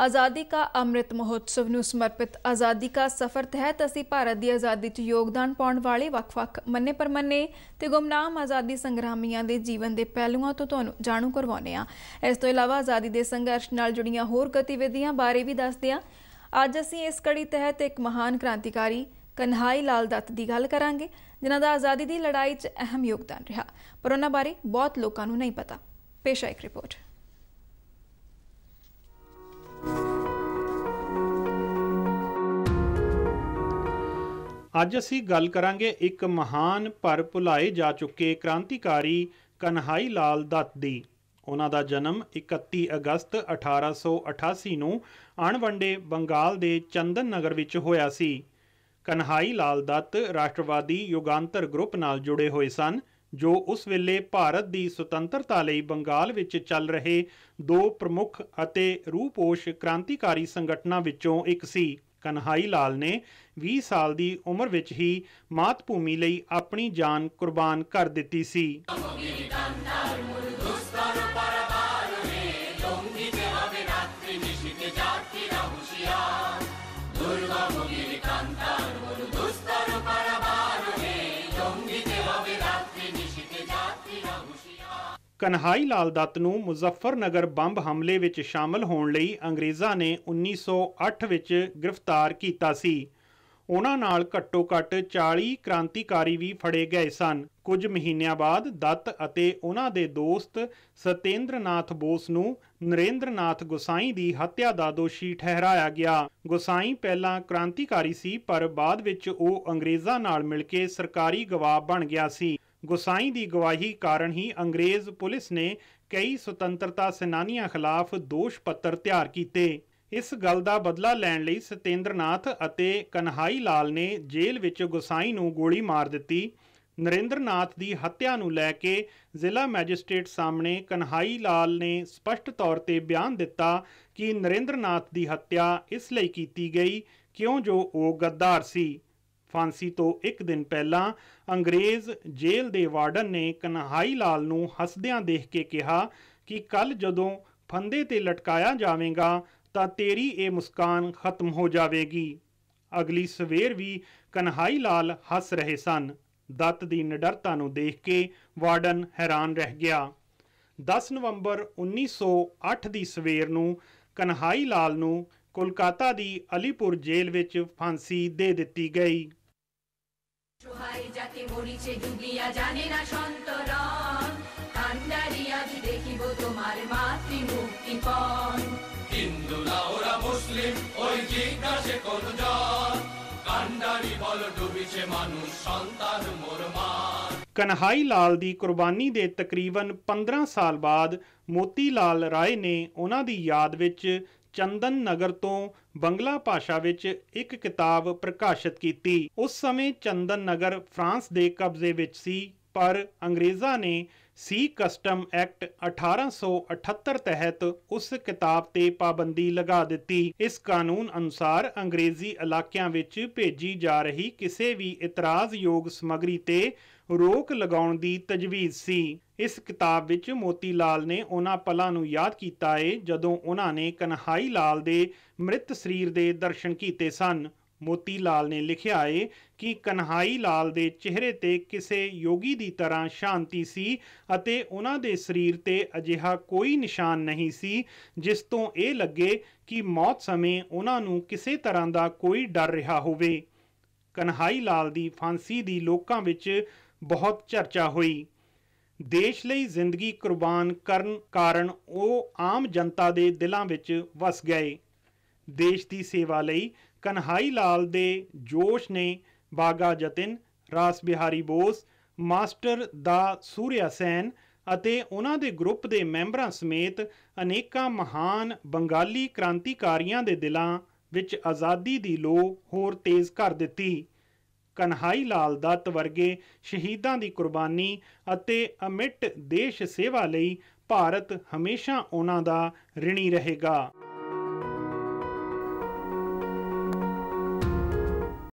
ਆਜ਼ਾਦੀ ਕਾ ਅੰਮ੍ਰਿਤ ਮਹੋਤਸਵ ਨੂੰ ਸਮਰਪਿਤ ਆਜ਼ਾਦੀ ਕਾ ਸਫ਼ਰ ਤਹਿਤ ਅਸੀਂ ਭਾਰਤ ਦੀ ਆਜ਼ਾਦੀ 'ਚ ਯੋਗਦਾਨ ਪਾਉਣ ਵਾਲੇ ਵੱਖ-ਵੱਖ ਮੰਨੇ ਪਰਮੰਨੇ ਤੇ ਗੁਮਨਾਮ ਆਜ਼ਾਦੀ ਸੰਗਰਾਮੀਆਂ ਦੇ ਜੀਵਨ ਦੇ ਪਹਿਲੂਆਂ ਤੋਂ ਤੁਹਾਨੂੰ ਜਾਣੂ ਕਰਵਾਉਨੇ ਆ ਇਸ ਤੋਂ ਇਲਾਵਾ ਆਜ਼ਾਦੀ ਦੇ ਸੰਘਰਸ਼ ਨਾਲ ਜੁੜੀਆਂ ਹੋਰ ਗਤੀਵਿਧੀਆਂ ਬਾਰੇ ਵੀ ਦੱਸਦੇ ਆ ਅੱਜ ਅਸੀਂ ਇਸ ਕੜੀ ਤਹਿਤ ਇੱਕ ਮਹਾਨ ਕ੍ਰਾਂਤੀਕਾਰੀ ਕਨਹਾਈ ਲਾਲ ਦੱਤ ਦੀ ਗੱਲ ਕਰਾਂਗੇ ਜਿਨ੍ਹਾਂ ਦਾ ਆਜ਼ਾਦੀ ਦੀ ਲੜਾਈ 'ਚ ਅਹਿਮ ਯੋਗਦਾਨ ਰਿਹਾ ਪਰ ਉਹਨਾਂ ਬਾਰੇ ਬਹੁਤ ਲੋਕਾਂ ਨੂੰ ਨਹੀਂ ਪਤਾ ਪੇਸ਼ ਹੈ ਇੱਕ ਰਿਪੋਰਟ ਅੱਜ ਅਸੀਂ ਗੱਲ ਕਰਾਂਗੇ ਇੱਕ ਮਹਾਨ ਪਰ ਭੁਲਾਏ ਜਾ ਚੁੱਕੇ ਕ੍ਰਾਂਤੀਕਾਰੀ ਕਨਹਾਈ ਲਾਲ ਦੱਤ ਦੀ ਉਹਨਾਂ ਦਾ ਜਨਮ 31 ਅਗਸਤ 1888 ਨੂੰ ਅਣਵੰਡੇ ਬੰਗਾਲ ਦੇ ਚੰਦਨ ਨਗਰ ਵਿੱਚ ਹੋਇਆ ਸੀ ਕਨਹਾਈ ਲਾਲ ਦੱਤ ਰਾਸ਼ਟਰਵਾਦੀ ਯੁਗਾਂਤਰ ਗਰੁੱਪ ਨਾਲ ਜੁੜੇ ਹੋਏ ਸਨ ਜੋ ਉਸ ਵੇਲੇ ਭਾਰਤ ਦੀ ਸੁਤੰਤਰਤਾ ਲਈ ਬੰਗਾਲ ਵਿੱਚ ਚੱਲ ਰਹੇ ਦੋ ਪ੍ਰਮੁੱਖ ਅਤੇ ਰੂਪੋਸ਼ ਕ੍ਰਾਂਤੀਕਾਰੀ ਸੰਗਠਨਾਂ ਵਿੱਚੋਂ ਇੱਕ ਸੀ ਕਨਹਾਈ ਲਾਲ ਨੇ 20 ਸਾਲ ਦੀ ਉਮਰ ਵਿੱਚ ਹੀ ਮਾਤ ਭੂਮੀ ਲਈ ਆਪਣੀ ਜਾਨ ਕੁਰਬਾਨ ਕਰ ਦਿੱਤੀ ਸੀ ਕਨਹਾਈ ਲਾਲ ਦੱਤ ਨੂੰ ਮੁਜ਼ੱਫਰਨਗਰ ਬੰਬ ਹਮਲੇ ਵਿੱਚ ਸ਼ਾਮਲ ਹੋਣ ਲਈ ਅੰਗਰੇਜ਼ਾਂ ਨੇ 1908 ਵਿੱਚ ਗ੍ਰਿਫਤਾਰ ਕੀਤਾ ਸੀ ਉਹਨਾਂ ਨਾਲ ਘੱਟੋ-ਘੱਟ 40 ਕ੍ਰਾਂਤੀਕਾਰੀ ਵੀ ਫੜੇ ਗਏ ਸਨ ਕੁਝ ਮਹੀਨਿਆਂ ਬਾਅਦ ਦੱਤ ਅਤੇ ਉਹਨਾਂ ਦੇ ਦੋਸਤ ਸਤੇਂਦਰਨਾਥ ਬੋਸ ਨੂੰ ਨਰਿੰਦਰਨਾਥ ਗੁਸਾਈ ਦੀ ਹੱਤਿਆ ਦਾ ਦੋਸ਼ੀ ਠਹਿਰਾਇਆ ਗਿਆ ਗੁਸਾਈ ਪਹਿਲਾਂ ਕ੍ਰਾਂਤੀਕਾਰੀ ਸੀ ਪਰ ਬਾਅਦ ਵਿੱਚ ਉਹ ਅੰਗਰੇਜ਼ਾਂ ਨਾਲ ਮਿਲ ਕੇ ਸਰਕਾਰੀ ਗਵਾਹ ਬਣ ਗਿਆ ਸੀ ਗੁਸਾਈ ਦੀ ਗਵਾਹੀ ਕਾਰਨ ਹੀ ਅੰਗਰੇਜ਼ ਪੁਲਿਸ ਨੇ ਕਈ ਸੁਤੰਤਰਤਾ ਸੈਨਾਨੀਆਂ ਖਿਲਾਫ ਦੋਸ਼ ਪੱਤਰ ਤਿਆਰ ਕੀਤੇ ਇਸ ਗੱਲ ਦਾ ਬਦਲਾ ਲੈਣ ਲਈ ਸਤੇਂਦਰਨਾਥ ਅਤੇ ਕਨਹਾਈ ਲਾਲ ਨੇ ਜੇਲ੍ਹ ਵਿੱਚ ਗੁਸਾਈ ਨੂੰ ਗੋਲੀ ਮਾਰ ਦਿੱਤੀ ਨਰਿੰਦਰਨਾਥ ਦੀ ਹੱਤਿਆ ਨੂੰ ਲੈ ਕੇ ਜ਼ਿਲ੍ਹਾ ਮੈਜਿਸਟ੍ਰੇਟ ਸਾਹਮਣੇ ਕਨਹਾਈ ਲਾਲ ਨੇ ਸਪਸ਼ਟ ਤੌਰ ਤੇ ਬਿਆਨ ਦਿੱਤਾ ਕਿ ਨਰਿੰਦਰਨਾਥ ਦੀ ਹੱਤਿਆ ਇਸ ਲਈ ਕੀਤੀ ਗਈ ਕਿਉਂ ਜੋ ਉਹ ਗੱਦਾਰ ਸੀ ਫਾਂਸੀ ਤੋਂ ਇੱਕ ਦਿਨ ਪਹਿਲਾਂ ਅੰਗਰੇਜ਼ ਜੇਲ੍ਹ ਦੇ ਵਾਰਡਨ ਨੇ ਕਨਹਾਈ ਲਾਲ ਨੂੰ ਹੱਸਦਿਆਂ ਦੇਖ ਕੇ ਕਿਹਾ ਕਿ ਕੱਲ ਜਦੋਂ ਫੰਦੇ ਤੇ ਲਟਕਾਇਆ ਜਾਵੇਂਗਾ ਤਾਂ ਤੇਰੀ ਇਹ ਮੁਸਕਾਨ ਖਤਮ ਹੋ ਜਾਵੇਗੀ ਅਗਲੀ ਸਵੇਰ ਵੀ ਕਨਹਾਈ ਲਾਲ ਹੱਸ ਰਹੇ ਸਨ ਦੱਤ ਦੀ ਨਿਡਰਤਾ ਨੂੰ ਦੇਖ ਕੇ ਵਾਰਡਨ ਹੈਰਾਨ ਰਹਿ ਗਿਆ 10 ਨਵੰਬਰ 1908 ਦੀ ਸਵੇਰ ਨੂੰ ਕਨਹਾਈ ਲਾਲ ਨੂੰ ਕੋਲਕਾਤਾ ਦੀ ਅਲੀਪੁਰ ਜੇਲ੍ਹ ਵਿੱਚ ਫਾਂਸੀ ਦੇ ਦਿੱਤੀ ਗਈ সুহাই জাতি মরিচে ডুবিয়া জানে না সন্তরণ কান্ডারি আজ দেখিব তোমার মাতৃ মুক্তিপণ হিন্দুরা ওরা মুসলিম ওই জিজ্ঞাসে কোন জন কান্ডারি বল ডুবিছে মানুষ সন্তান মোর মান ਕਨਹਾਈ ਲਾਲ ਦੀ ਕੁਰਬਾਨੀ ਦੇ ਤਕਰੀਬਨ 15 ਸਾਲ ਬਾਅਦ ਮੋਤੀ ਲਾਲ ਰਾਏ ਨੇ ਉਹਨਾਂ ਦੀ ਯਾਦ ਵਿੱਚ ਚੰਦਨ ਨਗਰ ਤੋਂ ਬੰਗਲਾ ਭਾਸ਼ਾ ਵਿੱਚ ਇੱਕ ਕਿਤਾਬ ਪ੍ਰਕਾਸ਼ਿਤ ਕੀਤੀ ਉਸ ਸਮੇਂ ਚੰਦਨ ਨਗਰ ਫਰਾਂਸ ਦੇ ਕਬਜ਼ੇ ਵਿੱਚ ਸੀ ਪਰ ਅੰਗਰੇਜ਼ਾਂ ਨੇ ਸੀ ਕਸਟਮ ਐਕਟ 1878 ਤਹਿਤ ਉਸ ਕਿਤਾਬ ਤੇ ਪਾਬੰਦੀ ਲਗਾ ਦਿੱਤੀ ਇਸ ਕਾਨੂੰਨ ਅਨੁਸਾਰ ਅੰਗਰੇਜ਼ੀ ਇਲਾਕਿਆਂ ਵਿੱਚ ਭੇਜੀ ਜਾ ਰਹੀ ਕਿਸੇ ਵੀ ਇਤਰਾਜ਼ਯੋਗ ਸਮਗਰੀ ਤੇ ਰੋਕ ਲਗਾਉਣ ਦੀ ਤਜਵੀਜ਼ ਸੀ ਇਸ ਕਿਤਾਬ ਵਿੱਚ ਮੋਤੀ ਲਾਲ ਨੇ ਉਹਨਾਂ ਪਲਾਂ ਨੂੰ ਯਾਦ ਕੀਤਾ ਏ ਜਦੋਂ ਉਹਨਾਂ ਨੇ ਕਨਹਾਈ ਲਾਲ ਦੇ ਮ੍ਰਿਤ ਸਰੀਰ ਦੇ ਦਰਸ਼ਨ ਕੀਤੇ ਸਨ ਮੋਤੀ ਲਾਲ ਨੇ ਲਿਖਿਆ ਏ ਕਿ ਕਨਹਾਈ ਲਾਲ ਦੇ ਚਿਹਰੇ ਤੇ ਕਿਸੇ ਯੋਗੀ ਦੀ ਤਰ੍ਹਾਂ ਸ਼ਾਂਤੀ ਸੀ ਅਤੇ ਉਹਨਾਂ ਦੇ ਸਰੀਰ ਤੇ ਅਜਿਹਾ ਕੋਈ ਨਿਸ਼ਾਨ ਨਹੀਂ ਸੀ ਜਿਸ ਤੋਂ ਇਹ ਲੱਗੇ ਕਿ ਮੌਤ ਸਮੇਂ ਉਹਨਾਂ ਨੂੰ ਕਿਸੇ ਤਰ੍ਹਾਂ ਦਾ ਕੋਈ ਡਰ ਰਿਹਾ ਹੋਵੇ ਕਨਹਾਈ ਲਾਲ ਦੀ ਫਾਂਸੀ ਦੀ ਲੋਕਾਂ ਵਿੱਚ ਬਹੁਤ ਚਰਚਾ ਹੋਈ ਦੇਸ਼ ਲਈ ਜ਼ਿੰਦਗੀ ਕੁਰਬਾਨ ਕਰਨ ਕਾਰਨ ਉਹ ਆਮ ਜਨਤਾ ਦੇ ਦਿਲਾਂ ਵਿੱਚ ਵਸ ਗਏ ਦੇਸ਼ ਦੀ ਸੇਵਾ ਲਈ ਕਨਹਾਈ ਲਾਲ ਦੇ ਜੋਸ਼ ਨੇ ਬਾਗਾ ਜਤਨ ਰਾਸ ਬਿਹਾਰੀ ਬੋਸ ਮਾਸਟਰ ਦਾ ਸੂਰਿਆ ਸੈਨ ਅਤੇ ਉਹਨਾਂ ਦੇ ਗਰੁੱਪ ਦੇ ਮੈਂਬਰਾਂ ਸਮੇਤ ਅਨੇਕਾਂ ਮਹਾਨ ਬੰਗਾਲੀ ਕ੍ਰਾਂਤੀਕਾਰੀਆਂ ਦੇ ਦਿਲਾਂ ਵਿੱਚ ਆਜ਼ਾਦੀ ਦੀ ਲੋ ਹੋਰ ਤੇਜ਼ ਕਰ ਦਿੱਤੀ ਕਨਹਾਈ ਲਾਲ ਦੱਤ ਵਰਗੇ ਸ਼ਹੀਦਾਂ ਦੀ ਕੁਰਬਾਨੀ ਅਤੇ ਅਮਿੱਟ ਦੇਸ਼ ਸੇਵਾ ਲਈ ਭਾਰਤ ਹਮੇਸ਼ਾ ਉਹਨਾਂ ਦਾ ਰਿਣੀ ਰਹੇਗਾ